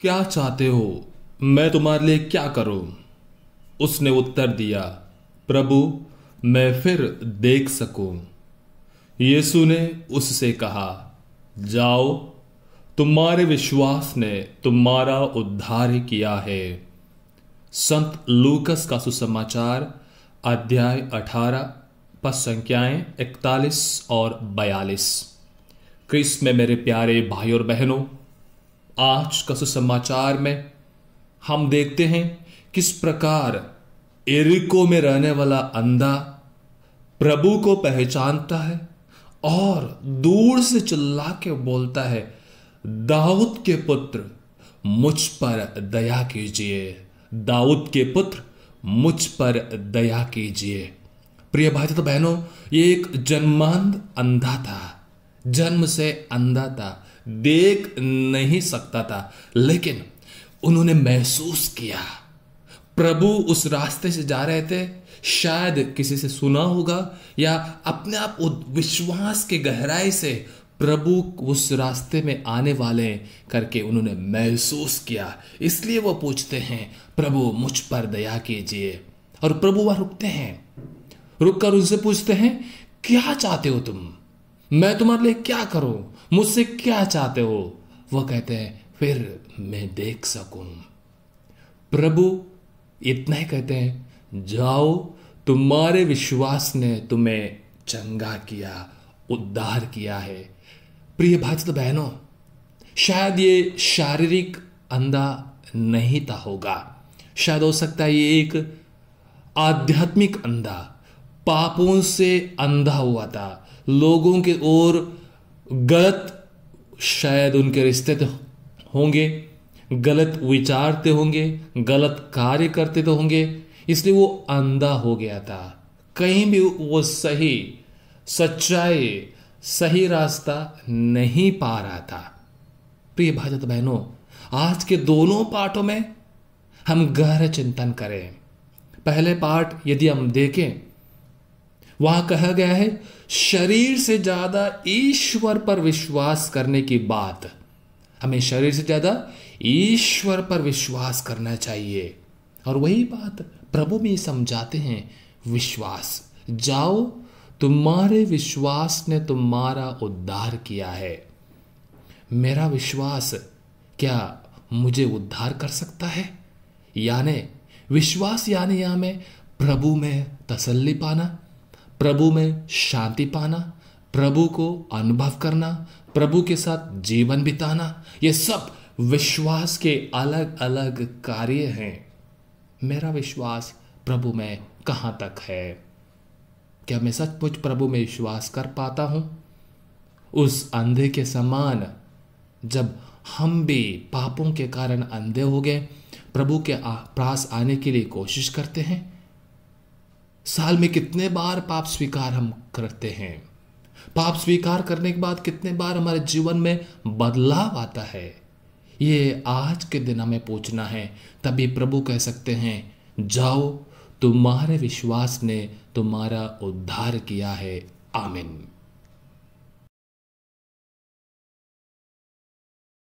क्या चाहते हो मैं तुम्हारे लिए क्या करूं उसने उत्तर दिया प्रभु मैं फिर देख सकूं यीशु ने उससे कहा जाओ तुम्हारे विश्वास ने तुम्हारा उद्धार किया है संत लूकस का सुसमाचार अध्याय 18 पद संख्याएं 41 और 42 क्रिस में मेरे प्यारे भाई और बहनों आज का सुसमाचार में हम देखते हैं किस प्रकार एरिको में रहने वाला अंधा प्रभु को पहचानता है और दूर से चिल्ला के बोलता है दाऊद के पुत्र मुझ पर दया कीजिए दाऊद के पुत्र मुझ पर दया कीजिए प्रिय भाई तो बहनों ये एक जन्मांध अंधा था जन्म से अंधा था देख नहीं सकता था लेकिन उन्होंने महसूस किया प्रभु उस रास्ते से जा रहे थे शायद किसी से सुना होगा या अपने आप विश्वास के गहराई से प्रभु उस रास्ते में आने वाले करके उन्होंने महसूस किया इसलिए वो पूछते हैं प्रभु मुझ पर दया कीजिए और प्रभु वह रुकते हैं रुक कर उनसे पूछते हैं क्या चाहते हो तुम मैं तुम्हारे लिए क्या करूं मुझसे क्या चाहते हो वह कहते हैं फिर मैं देख सकूं प्रभु इतना ही कहते हैं जाओ तुम्हारे विश्वास ने तुम्हें चंगा किया उद्धार किया है प्रिय भाई बहनों शायद ये शारीरिक अंधा नहीं था होगा शायद हो सकता है ये एक आध्यात्मिक अंधा पापों से अंधा हुआ था लोगों के ओर गलत शायद उनके रिश्ते तो होंगे गलत विचारते तो होंगे गलत कार्य करते तो होंगे इसलिए वो अंधा हो गया था कहीं भी वो सही सच्चाई सही रास्ता नहीं पा रहा था प्रिय भाजत बहनों आज के दोनों पाठों में हम गहरा चिंतन करें पहले पाठ यदि हम देखें वहां कहा गया है शरीर से ज्यादा ईश्वर पर विश्वास करने की बात हमें शरीर से ज्यादा ईश्वर पर विश्वास करना चाहिए और वही बात प्रभु में समझाते हैं विश्वास जाओ तुम्हारे विश्वास ने तुम्हारा उद्धार किया है मेरा विश्वास क्या मुझे उद्धार कर सकता है यानी विश्वास यानी या में प्रभु में तसल्ली पाना प्रभु में शांति पाना प्रभु को अनुभव करना प्रभु के साथ जीवन बिताना ये सब विश्वास के अलग अलग कार्य हैं मेरा विश्वास प्रभु में कहाँ तक है क्या मैं सचमुच प्रभु में विश्वास कर पाता हूँ उस अंधे के समान जब हम भी पापों के कारण अंधे हो गए प्रभु के पास आने के लिए कोशिश करते हैं साल में कितने बार पाप स्वीकार हम करते हैं पाप स्वीकार करने के बाद कितने बार हमारे जीवन में बदलाव आता है ये आज के दिन हमें पूछना है तभी प्रभु कह सकते हैं जाओ तुम्हारे विश्वास ने तुम्हारा उद्धार किया है आमिन